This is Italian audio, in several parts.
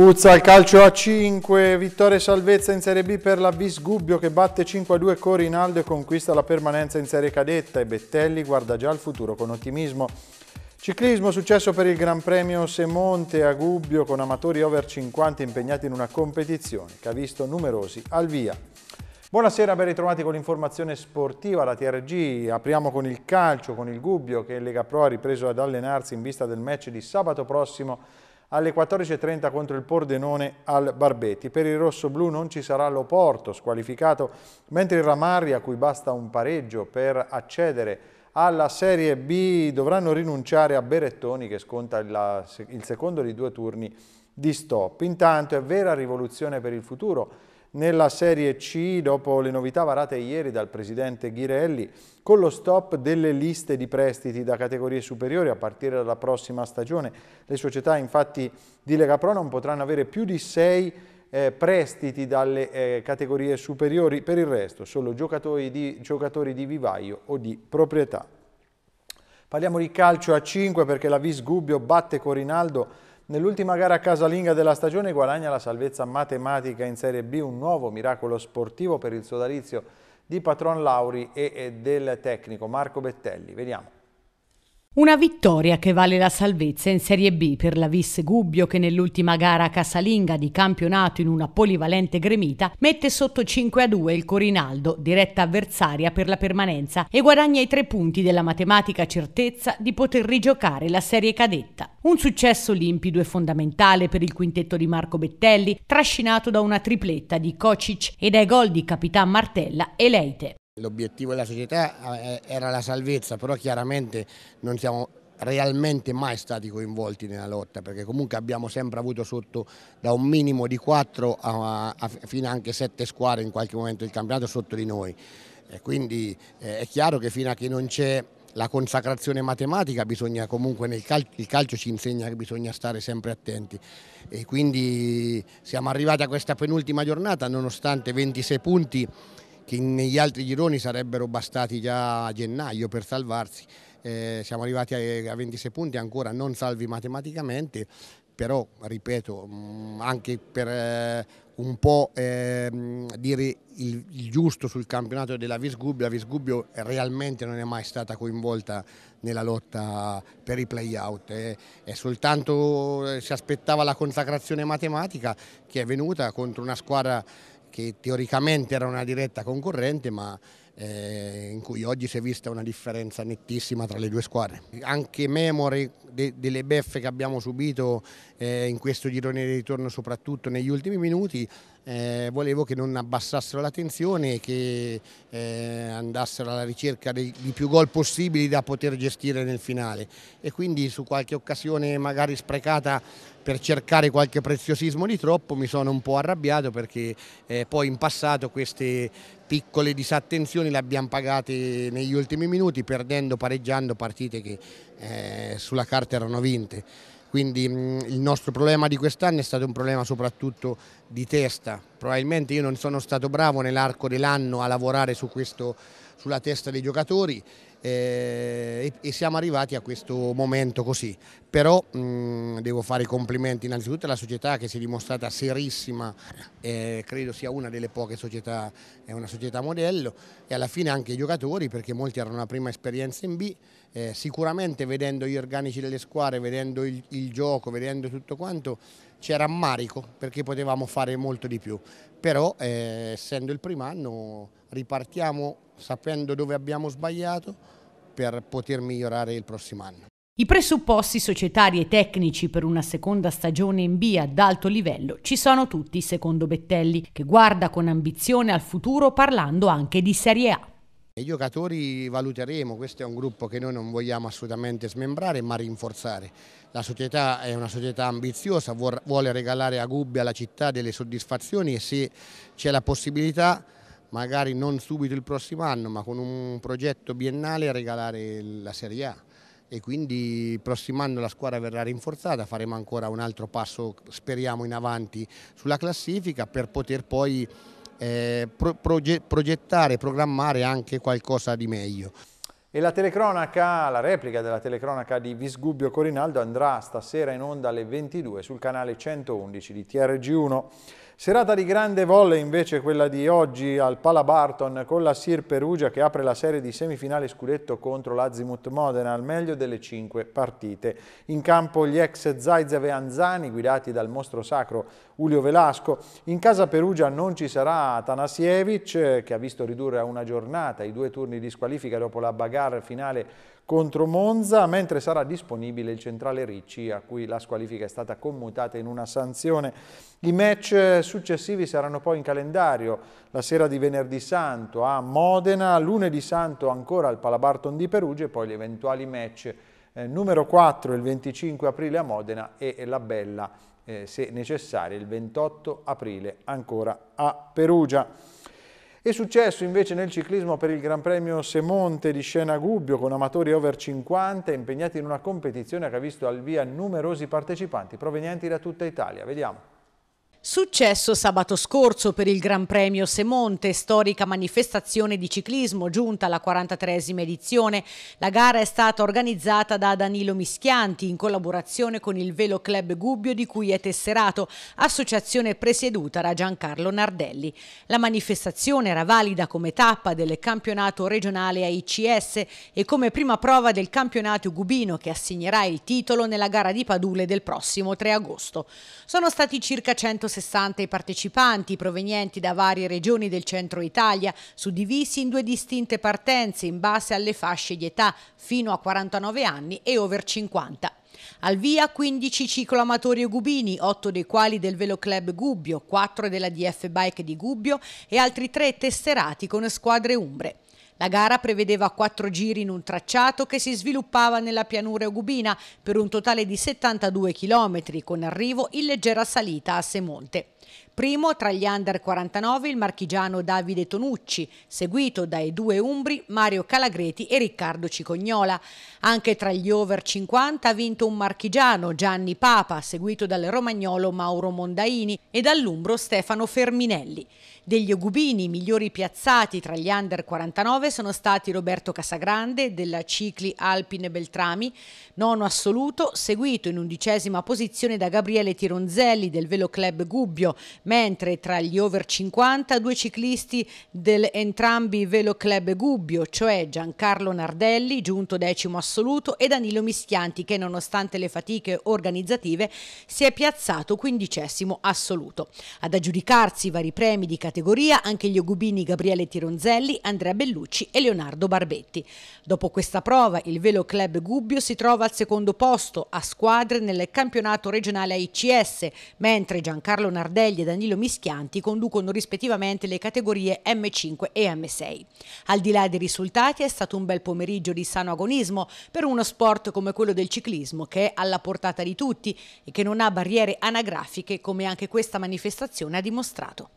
al calcio a 5, vittoria e salvezza in Serie B per la Visgubbio che batte 5-2 Corinaldo e conquista la permanenza in Serie Cadetta e Bettelli guarda già al futuro con ottimismo. Ciclismo, successo per il Gran Premio Semonte a Gubbio con amatori over 50 impegnati in una competizione che ha visto numerosi al via. Buonasera, ben ritrovati con l'informazione sportiva, la TRG. Apriamo con il calcio, con il Gubbio che Lega Pro ha ripreso ad allenarsi in vista del match di sabato prossimo alle 14.30 contro il Pordenone al Barbetti. Per il rosso-blu non ci sarà l'Oporto squalificato, mentre il Ramarri a cui basta un pareggio per accedere alla Serie B dovranno rinunciare a Berettoni che sconta la, il secondo di due turni di stop. Intanto è vera rivoluzione per il futuro nella Serie C dopo le novità varate ieri dal presidente Ghirelli con lo stop delle liste di prestiti da categorie superiori a partire dalla prossima stagione. Le società infatti di Lega Pro non potranno avere più di sei eh, prestiti dalle eh, categorie superiori, per il resto solo giocatori di, giocatori di vivaio o di proprietà. Parliamo di calcio a 5 perché la Vis Gubbio batte Corinaldo Nell'ultima gara casalinga della stagione guadagna la salvezza matematica in Serie B, un nuovo miracolo sportivo per il sodalizio di Patron Lauri e del tecnico Marco Bettelli. Vediamo. Una vittoria che vale la salvezza in Serie B per la Vis Gubbio che nell'ultima gara casalinga di campionato in una polivalente gremita mette sotto 5 a 2 il Corinaldo, diretta avversaria per la permanenza, e guadagna i tre punti della matematica certezza di poter rigiocare la Serie Cadetta. Un successo limpido e fondamentale per il quintetto di Marco Bettelli, trascinato da una tripletta di Kocic e dai gol di Capitan Martella e Leite. L'obiettivo della società eh, era la salvezza, però chiaramente non siamo realmente mai stati coinvolti nella lotta perché comunque abbiamo sempre avuto sotto da un minimo di 4 a, a fino anche 7 squadre in qualche momento del campionato sotto di noi e quindi eh, è chiaro che fino a che non c'è la consacrazione matematica bisogna comunque nel calcio, il calcio ci insegna che bisogna stare sempre attenti e quindi siamo arrivati a questa penultima giornata nonostante 26 punti che negli altri gironi sarebbero bastati già a gennaio per salvarsi. Eh, siamo arrivati a, a 26 punti, ancora non salvi matematicamente, però ripeto mm, anche per eh, un po' eh, dire il, il, giusto sul campionato della Visgubbio, la Visgubbio realmente non è mai stata coinvolta nella lotta per i playout, è, eh. è soltanto eh, si aspettava la consacrazione matematica che è venuta contro una squadra che teoricamente era una diretta concorrente ma eh, in cui oggi si è vista una differenza nettissima tra le due squadre. Anche Memori de, delle beffe che abbiamo subito eh, in questo girone di ritorno soprattutto negli ultimi minuti, eh, volevo che non abbassassero la tensione, e che eh, andassero alla ricerca di, di più gol possibili da poter gestire nel finale e quindi su qualche occasione magari sprecata per cercare qualche preziosismo di troppo mi sono un po' arrabbiato perché eh, poi in passato queste piccole disattenzioni le abbiamo pagate negli ultimi minuti perdendo, pareggiando partite che eh, sulla carta carte erano vinte. Quindi mm, il nostro problema di quest'anno è stato un problema soprattutto di testa. Probabilmente io non sono stato bravo nell'arco dell'anno a lavorare su questo, sulla testa dei giocatori eh, e, siamo arrivati a questo momento così. Però mh, mm, devo fare i complimenti innanzitutto alla società che si è dimostrata serissima, eh, credo sia una delle poche società, è una società modello e alla fine anche ai giocatori perché molti erano la prima esperienza in B eh, sicuramente vedendo gli organici delle squadre, vedendo il, il gioco, vedendo tutto quanto, c'era rammarico perché potevamo fare molto di più, però eh, essendo il primo anno ripartiamo sapendo dove abbiamo sbagliato per poter migliorare il prossimo anno. I presupposti societari e tecnici per una seconda stagione in B ad alto livello ci sono tutti, secondo Bettelli, che guarda con ambizione al futuro parlando anche di Serie A. I giocatori valuteremo, questo è un gruppo che noi non vogliamo assolutamente smembrare ma rinforzare. La società è una società ambiziosa, vuole regalare a Gubbia, alla città, delle soddisfazioni e se c'è la possibilità magari non subito il prossimo anno ma con un progetto biennale regalare la Serie A e quindi il prossimo anno la squadra verrà rinforzata, faremo ancora un altro passo speriamo in avanti sulla classifica per poter poi eh, pro progettare programmare anche qualcosa di meglio. E la telecronaca, la replica della telecronaca di Visgubbio Corinaldo andrà stasera in onda alle 22 sul canale 111 di TRG1. Serata di grande volle invece quella di oggi al Pala Barton con la Sir Perugia che apre la serie di semifinale scudetto contro l'Azimut Modena al meglio delle cinque partite. In campo gli ex Zaizave e Anzani guidati dal mostro sacro Ulio Velasco. In casa Perugia non ci sarà Atanasievic eh, che ha visto ridurre a una giornata i due turni di squalifica dopo la bagarre finale contro Monza, mentre sarà disponibile il centrale Ricci a cui la squalifica è stata commutata in una sanzione. I match successivi saranno poi in calendario, la sera di venerdì santo a Modena, lunedì santo ancora al Palabarton di Perugia e poi gli eventuali match eh, numero 4 il 25 aprile a Modena e, la Bella eh, se necessaria, il 28 aprile ancora a Perugia. È successo invece nel ciclismo per il Gran Premio Semonte di Scena Gubbio con amatori over 50 impegnati in una competizione che ha visto al via numerosi partecipanti provenienti da tutta Italia. Vediamo. Successo sabato scorso per il Gran Premio Semonte, storica manifestazione di ciclismo giunta alla 43esima edizione. La gara è stata organizzata da Danilo Mischianti in collaborazione con il Velo Club Gubbio di cui è tesserato, associazione presieduta da Giancarlo Nardelli. La manifestazione era valida come tappa del campionato regionale AICS e come prima prova del campionato Gubino che assegnerà il titolo nella gara di Padule del prossimo 3 agosto. Sono stati circa 160 160 i partecipanti provenienti da varie regioni del centro Italia, suddivisi in due distinte partenze in base alle fasce di età fino a 49 anni e over 50. Al via 15 cicloamatori gubini, 8 dei quali del Velo Club Gubbio, 4 della DF Bike di Gubbio e altri 3 tesserati con squadre umbre. La gara prevedeva quattro giri in un tracciato che si sviluppava nella pianura eugubina per un totale di 72 km, con arrivo in leggera salita a Semonte. Primo tra gli under 49 il marchigiano Davide Tonucci, seguito dai due umbri Mario Calagreti e Riccardo Cicognola. Anche tra gli over 50 ha vinto un marchigiano Gianni Papa, seguito dal romagnolo Mauro Mondaini e dall'umbro Stefano Ferminelli. Degli Ogubini, migliori piazzati tra gli under 49 sono stati Roberto Casagrande della Cicli Alpine Beltrami, nono assoluto, seguito in undicesima posizione da Gabriele Tironzelli del Velo Club Gubbio luglio, mentre tra gli over 50 due ciclisti del entrambi Velo Club Gubbio, cioè Giancarlo Nardelli, giunto decimo assoluto, e Danilo Mischianti che nonostante le fatiche organizzative si è piazzato quindicesimo assoluto. Ad aggiudicarsi i vari premi di categoria anche gli ogubini Gabriele Tironzelli, Andrea Bellucci e Leonardo Barbetti. Dopo questa prova il Velo Club Gubbio si trova al secondo posto a squadre nel campionato regionale ICS, mentre Giancarlo Nardelli Cardelli e Danilo Mischianti conducono rispettivamente le categorie M5 e M6. Al di là dei risultati è stato un bel pomeriggio di sano agonismo per uno sport come quello del ciclismo che è alla portata di tutti e che non ha barriere anagrafiche come anche questa manifestazione ha dimostrato.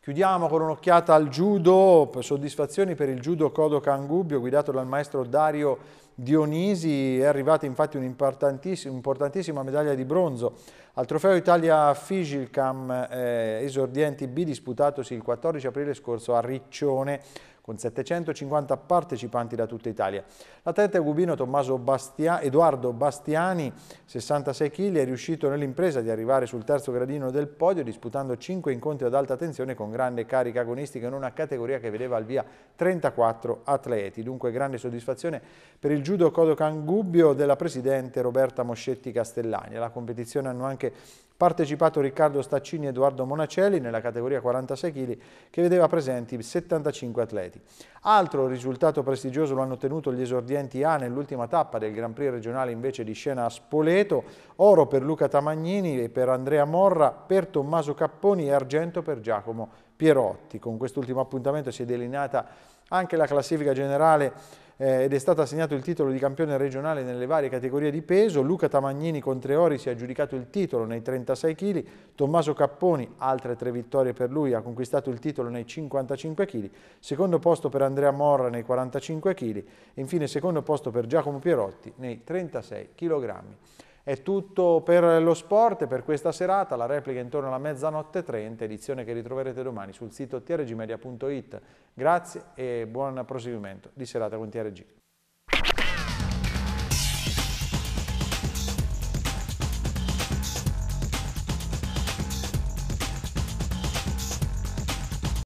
Chiudiamo con un'occhiata al judo, soddisfazioni per il judo Kodo Kangubbio guidato dal maestro Dario Dionisi è arrivata infatti un'importantissima medaglia di bronzo al trofeo Italia Figilcam eh, esordienti B disputatosi il 14 aprile scorso a Riccione con 750 partecipanti da tutta Italia. L'atleta cubino Bastia, Edoardo Bastiani, 66 kg, è riuscito nell'impresa di arrivare sul terzo gradino del podio disputando 5 incontri ad alta tensione con grande carica agonistica in una categoria che vedeva al via 34 atleti. Dunque grande soddisfazione per il giudice judo Kodokan Gubbio della presidente Roberta Moscetti Castellani. Alla competizione hanno anche partecipato Riccardo Staccini e Edoardo Monacelli nella categoria 46 kg che vedeva presenti 75 atleti. Altro risultato prestigioso lo hanno ottenuto gli esordienti A nell'ultima tappa del Grand Prix regionale invece di scena a Spoleto, oro per Luca Tamagnini e per Andrea Morra, per Tommaso Capponi e argento per Giacomo Pierotti. Con quest'ultimo appuntamento si è delineata anche la classifica generale eh, ed è stato assegnato il titolo di campione regionale nelle varie categorie di peso, Luca Tamagnini con tre ori si è aggiudicato il titolo nei 36 kg, Tommaso Capponi, altre tre vittorie per lui, ha conquistato il titolo nei 55 kg, secondo posto per Andrea Morra nei 45 kg e infine secondo posto per Giacomo Pierotti nei 36 kg. È tutto per lo sport, per questa serata, la replica intorno alla mezzanotte 30, edizione che ritroverete domani sul sito trgmedia.it. Grazie e buon proseguimento di serata con TRG.